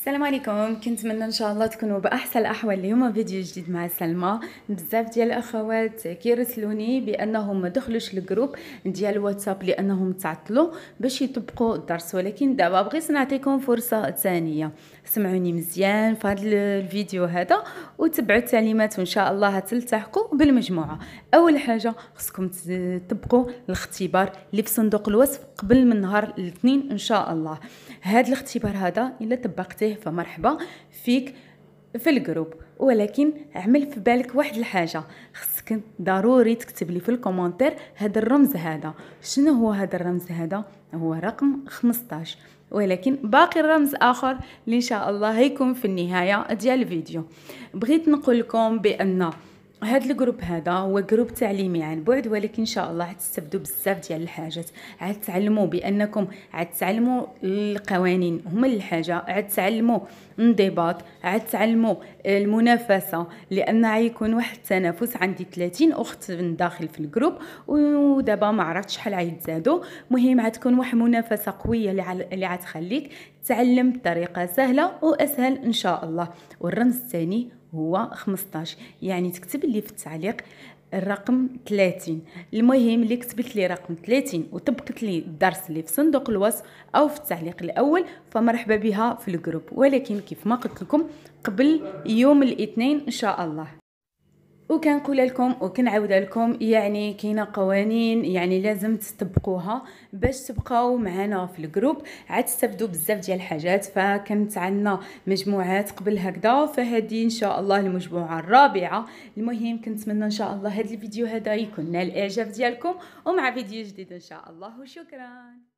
السلام عليكم كنتمنى ان شاء الله تكونوا باحسن الاحوال اليوم فيديو جديد مع سلمى بزاف ديال الاخوات كيرسلوني بانهم ما دخلوش الجروب ديال الواتساب لانهم تعطلوا باش يطبقوا الدرس ولكن دابا بغيت نعطيكم فرصه ثانيه سمعوني مزيان في هذا الفيديو هذا وتبعوا التعليمات وان شاء الله تلتحقوا بالمجموعه اول حاجه خصكم تطبقوا الاختبار اللي في صندوق الوصف قبل من نهار الاثنين ان شاء الله هذا الاختبار هذا الا طبقتيه فمرحبا فيك في الجروب ولكن عمل في بالك واحد الحاجه خصك ضروري تكتب لي في الكومنتر هذا الرمز هذا شنو هو هذا الرمز هذا هو رقم 15 ولكن باقي الرمز اخر اللي ان شاء الله هيكون في النهايه ديال الفيديو بغيت نقول لكم بان هاد الجروب هذا هو جروب تعليمي عن بعد ولكن ان شاء الله غتستافدوا بزاف ديال الحاجات عاد تعلموا بانكم عاد تعلموا القوانين هما الحاجه عاد غتعلموا الانضباط تعلموا المنافسه لان غيكون واحد التنافس عندي 30 اخت من داخل في الجروب ودابا ما عرفتش شحال غيتزادوا المهم غتكون واحد المنافسه قويه اللي غتخليك تعلم بطريقه سهله واسهل ان شاء الله والرمز الثاني هو 15 يعني تكتب لي في التعليق الرقم 30 المهم اللي كتبت لي رقم 30 وطبقت لي الدرس اللي في صندوق الوصف او في التعليق الاول فمرحبا بها في الجروب ولكن كيف ما قلت لكم قبل يوم الاثنين ان شاء الله وكنقول لكم وكنعاود لكم يعني كاينه قوانين يعني لازم تطبقوها باش تبقاو معنا في الجروب عاد تستافدوا بزاف ديال الحاجات فكانت عندنا مجموعات قبل هكذا فهذه ان شاء الله المجموعه الرابعه المهم كنتمنى ان شاء الله هذا الفيديو هذا يكون نال الاعجاب ديالكم ومع فيديو جديد ان شاء الله وشكرا